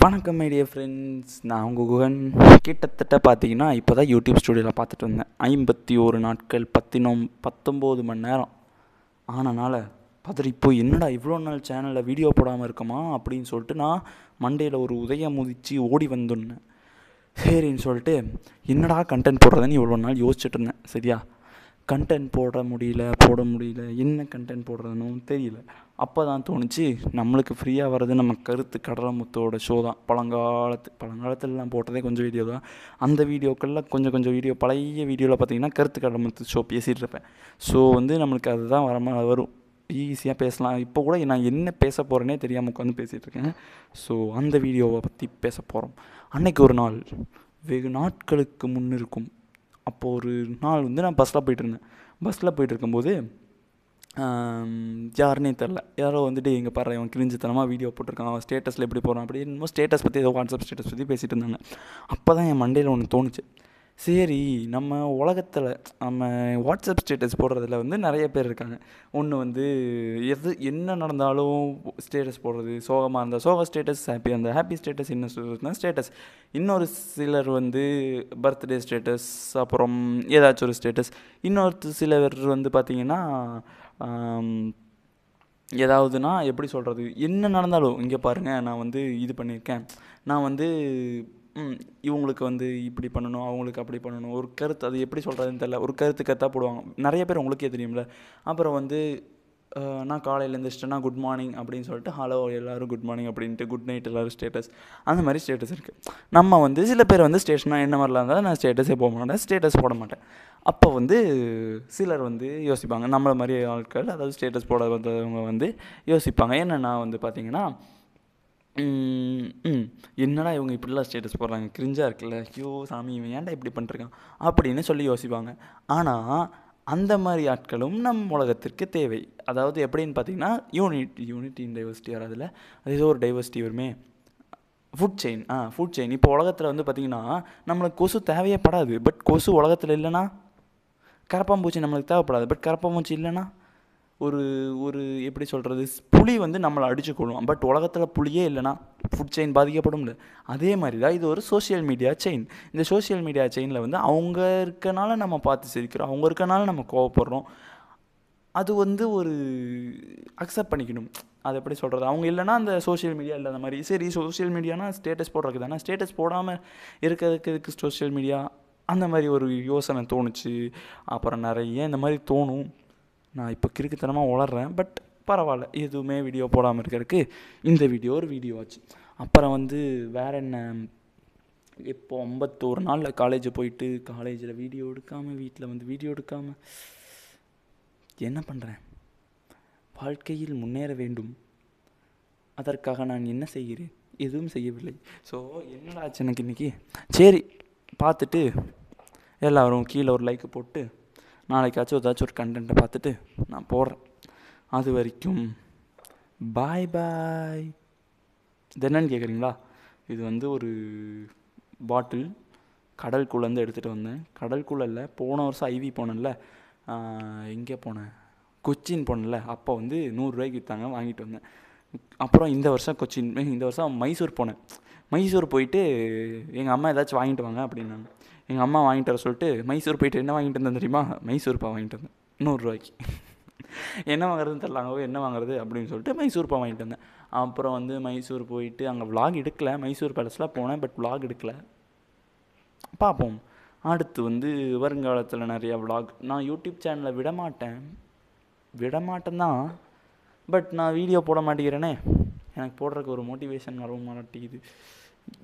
வணக்கம் my dear friends நான் உங்கள் குகன் கிட்டத்தட்ட பார்த்தீங்கன்னா இப்போ தான் யூடியூப் ஸ்டுடியோவில் பார்த்துட்டு வந்தேன் ஐம்பத்தி ஒரு நாட்கள் பத்தினோம் பத்தொம்போது மணி நேரம் ஆனனால பதறி இப்போ என்னடா இவ்வளோ நாள் சேனலில் வீடியோ போடாமல் இருக்குமா அப்படின்னு சொல்லிட்டு நான் மண்டேயில் ஒரு உதயம் முதிச்சு ஓடி வந்துடுனேன் சரின்னு சொல்லிட்டு என்னடா கண்டென்ட் போடுறதுன்னு இவ்வளோ நாள் யோசிச்சுட்டு இருந்தேன் சரியா கண்டென்ட் போட முடியல போட முடியல என்ன கண்டென்ட் போடுறதுன்னு தெரியல அப்போ தான் தோணுச்சு நம்மளுக்கு ஃப்ரீயாக வர்றது நம்ம கருத்து முத்தோட ஷோ தான் பழங்காலத்து பழங்காலத்துலலாம் போட்டதே கொஞ்சம் வீடியோ தான் அந்த வீடியோக்கள்லாம் கொஞ்சம் கொஞ்சம் வீடியோ பழைய வீடியோவில் பார்த்திங்கன்னா கருத்து முத்து ஷோ பேசிகிட்டு இருப்பேன் ஸோ வந்து நம்மளுக்கு அதுதான் வர வரும் ஈஸியாக பேசலாம் இப்போ கூட நான் என்ன பேச போகிறேனே தெரியாமல் உட்காந்து பேசிகிட்டு இருக்கேன் ஸோ அந்த வீடியோவை பற்றி பேச போகிறோம் அன்னைக்கு ஒரு நாள் வெகு நாட்களுக்கு முன்னிருக்கும் அப்போது ஒரு நாள் வந்து நான் பஸ்ஸில் போயிட்டுருந்தேன் பஸ்ஸில் போயிட்டுருக்கும்போது யாருன்னே தெரில யாரோ வந்துட்டு எங்கள் பாரு இவன் கிழிஞ்சித்தனமாக வீடியோ போட்டிருக்கான் அவன் ஸ்டேட்டஸில் எப்படி போகிறான் அப்படி என்னமோ ஸ்டேட்டஸ் பற்றி ஏதோ வாட்ஸ்அப் ஸ்டேட்டஸ் பற்றி பேசிகிட்டு இருந்தாங்க அப்போ தான் என் மண்டையில் ஒன்று தோணுச்சு சரி நம்ம உலகத்தில் நம்ம வாட்ஸ்அப் ஸ்டேட்டஸ் போடுறதுல வந்து நிறைய பேர் இருக்காங்க ஒன்று வந்து எது என்ன நடந்தாலும் ஸ்டேட்டஸ் போடுறது சோகமாக இருந்தால் சோக ஸ்டேட்டஸ் ஹாப்பி அந்த ஹாப்பி ஸ்டேட்டஸ் இன்னும் ஸ்டேட்டஸ் இன்னொரு சிலர் வந்து பர்த்டே ஸ்டேட்டஸ் அப்புறம் ஏதாச்சும் ஒரு ஸ்டேட்டஸ் இன்னொரு சிலர் வந்து பார்த்திங்கன்னா ஏதாவதுனா எப்படி சொல்கிறது என்ன நடந்தாலும் இங்கே பாருங்கள் நான் வந்து இது பண்ணியிருக்கேன் நான் வந்து இவங்களுக்கு வந்து இப்படி பண்ணணும் அவங்களுக்கு அப்படி பண்ணணும் ஒரு கருத்து அது எப்படி சொல்கிறதுன்னு தெரில ஒரு கருத்து கருத்தாக போடுவாங்க நிறைய பேர் உங்களுக்கே தெரியும்ல அப்புறம் வந்து நான் காலையில் எழுந்திரிச்சிட்டேன்னா குட் மார்னிங் அப்படின்னு சொல்லிட்டு ஹலோ எல்லோரும் குட் மார்னிங் அப்படின்ட்டு குட் நைட் எல்லோரும் ஸ்டேட்டஸ் அந்த மாதிரி ஸ்டேட்டஸ் இருக்குது நம்ம வந்து சில பேர் வந்து ஸ்டேஷனாக என்ன மாதிரிலாம் இருந்தாலும் நான் ஸ்டேட்டஸே போக மாட்டேன் ஸ்டேட்டஸ் போட மாட்டேன் அப்போ வந்து சிலர் வந்து யோசிப்பாங்க நம்மளை மாதிரி ஆட்கள் அதாவது ஸ்டேட்டஸ் போட வந்தவங்க வந்து யோசிப்பாங்க என்னென்னா வந்து பார்த்திங்கன்னா என்னடா இவங்க இப்படிலாம் ஸ்டேட்டஸ் போடுறாங்க கிரிஞ்சாக இருக்குல்ல ஐயோ சாமி இவன் ஏன்டா இப்படி பண்ணிருக்கான் அப்படின்னு சொல்லி யோசிப்பாங்க ஆனால் அந்த மாதிரி ஆட்களும் நம் உலகத்திற்கு தேவை அதாவது எப்படின்னு பார்த்தீங்கன்னா யூனிட் யூனிட் இன் டைவர்சிட்டி வராதுல அது ஏதோ ஒரு டைவர்சிட்டி வருமே ஃபுட் செயின் ஆ ஃபுட் செயின் இப்போ உலகத்தில் வந்து பார்த்திங்கன்னா நம்மளுக்கு கொசு தேவையே படாது பட் கொசு உலகத்தில் கரப்பான் கரப்பாம்பூச்சி நம்மளுக்கு தேவைப்படாது பட் கரப்பாம்பூச்சி இல்லைனா ஒரு ஒரு எப்படி சொல்கிறது புலி வந்து நம்மளை அடித்து கொள்ளும் பட் உலகத்தில் புலியே இல்லைனா ஃபுட் செயின் பாதிக்கப்படும்ல அதே மாதிரி தான் இது ஒரு சோசியல் மீடியா செயின் இந்த சோசியல் மீடியா செயினில் வந்து அவங்க இருக்கனால நம்ம பார்த்து சிரிக்கிறோம் அவங்க இருக்கனால நம்ம கோவப்படுறோம் அது வந்து ஒரு அக்செப்ட் பண்ணிக்கணும் அது எப்படி சொல்கிறது அவங்க இல்லைனா அந்த சோஷியல் மீடியா இல்லாத மாதிரி சரி சோஷியல் மீடியானா ஸ்டேட்டஸ் போடுறதுக்கு தானே ஸ்டேட்டஸ் போடாமல் இருக்கிறதுக்கு சோஷியல் மீடியா அந்த மாதிரி ஒரு யோசனை தோணுச்சு அப்புறம் நிறைய இந்த மாதிரி தோணும் நான் இப்போ கிறுக்குத்தனமாக உளறேன் பட் பரவாயில்ல எதுவுமே வீடியோ போடாமல் இருக்கிறதுக்கு இந்த வீடியோ ஒரு வீடியோ ஆச்சு அப்புறம் வந்து வேறு என்ன இப்போ ஐம்பத்தோரு நாளில் காலேஜ் போயிட்டு காலேஜில் வீடியோ எடுக்காமல் வீட்டில் வந்து வீடியோ எடுக்காமல் என்ன பண்ணுறேன் வாழ்க்கையில் முன்னேற வேண்டும் அதற்காக நான் என்ன செய்கிறேன் எதுவும் செய்யவில்லை ஸோ என்னடா ஆச்சு எனக்கு இன்றைக்கி சரி பார்த்துட்டு எல்லோரும் கீழே ஒரு லைக்கு போட்டு நாளைக்காச்சும் ஏதாச்சும் ஒரு கண்டென்ட்டை பார்த்துட்டு நான் போடுறேன் அது வரைக்கும் பாய் பாய் தென்னன்னு கேட்குறீங்களா இது வந்து ஒரு பாட்டில் கடல்குள்ளேருந்து எடுத்துகிட்டு வந்தேன் கடல்குள்ளே இல்லை போன வருஷம் ஐவி போனேன்ல எங்கே போனேன் கொச்சின் போனேன்ல அப்போ வந்து நூறுரூவாய்க்கு விற்றாங்க வாங்கிட்டு வந்தேன் அப்புறம் இந்த வருஷம் கொச்சின் இந்த வருஷம் மைசூர் போனேன் மைசூர் போயிட்டு எங்கள் அம்மா ஏதாச்சும் வாங்கிட்டு வாங்க அப்படின்னாங்க எங்கள் அம்மா வாங்கிட்டு வர சொல்லிட்டு மைசூர் போயிட்டு என்ன வாங்கிட்டு வந்தேன் தெரியுமா பா வாங்கிட்டு வந்தேன் நூறுரூவாய்க்கு என்ன வாங்குறதுன்னு தெரிலாங்கோ என்ன வாங்குறது அப்படின்னு சொல்லிட்டு மைசூர் பா வாங்கிட்டு வந்தேன் அப்புறம் வந்து மைசூர் போயிட்டு அங்கே விலாக் எடுக்கல மைசூர் பேலஸில் போனேன் பட் விலாக் எடுக்கல பார்ப்போம் அடுத்து வந்து வருங்காலத்தில் நிறையா விலாக் நான் யூடியூப் சேனலில் விடமாட்டேன் விடமாட்டேன்தான் பட் நான் வீடியோ போட மாட்டேங்கிறேனே எனக்கு போடுறதுக்கு ஒரு மோட்டிவேஷன் வரவும் மாட்டேங்குது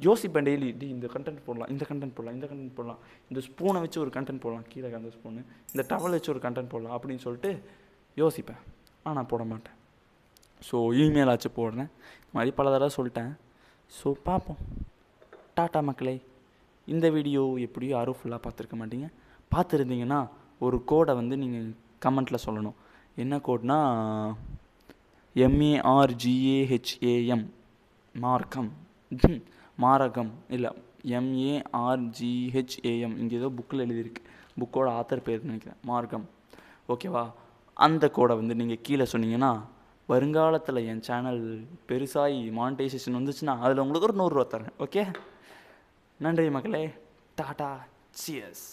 யோசிப்பேன் டெய்லி டி இந்த கண்டென்ட் போடலாம் இந்த கண்டென்ட் போடலாம் இந்த கண்டென்ட் போடலாம் இந்த ஸ்பூனை வச்சு ஒரு கண்டென்ட் போடலாம் கீழே கலந்த ஸ்பூனு இந்த டவல் வச்சு ஒரு கண்டென்ட் போடலாம் அப்படின்னு சொல்லிட்டு யோசிப்பேன் ஆனால் போட மாட்டேன் ஸோ இமெயில் ஆச்சு போடுறேன் இது மாதிரி பல தடவை சொல்லிட்டேன் ஸோ பார்ப்போம் டாட்டா மக்களே இந்த வீடியோ எப்படியோ யாரும் ஃபுல்லாக பார்த்துருக்க மாட்டீங்க பார்த்துருந்தீங்கன்னா ஒரு கோடை வந்து நீங்கள் கமெண்ட்டில் சொல்லணும் என்ன கோட்னா எம்ஏஆர்ஜிஏஹெச்ஏஎம் மார்க்கம் மாரகம் இல்லை எம்ஏஆர்ஜிஹெச்ஏஎம் இங்கே ஏதோ புக்கில் எழுதியிருக்கு புக்கோட ஆத்தர் பேர் நினைக்கிறேன் மார்க்கம் ஓகேவா அந்த கோடை வந்து நீங்கள் கீழே சொன்னீங்கன்னா வருங்காலத்தில் என் சேனல் பெருசாகி மானிட்டைசேஷன் வந்துச்சுன்னா அதில் உங்களுக்கு ஒரு நூறுரூவா தரேன் ஓகே நன்றி மக்களே டாடா சியர்ஸ்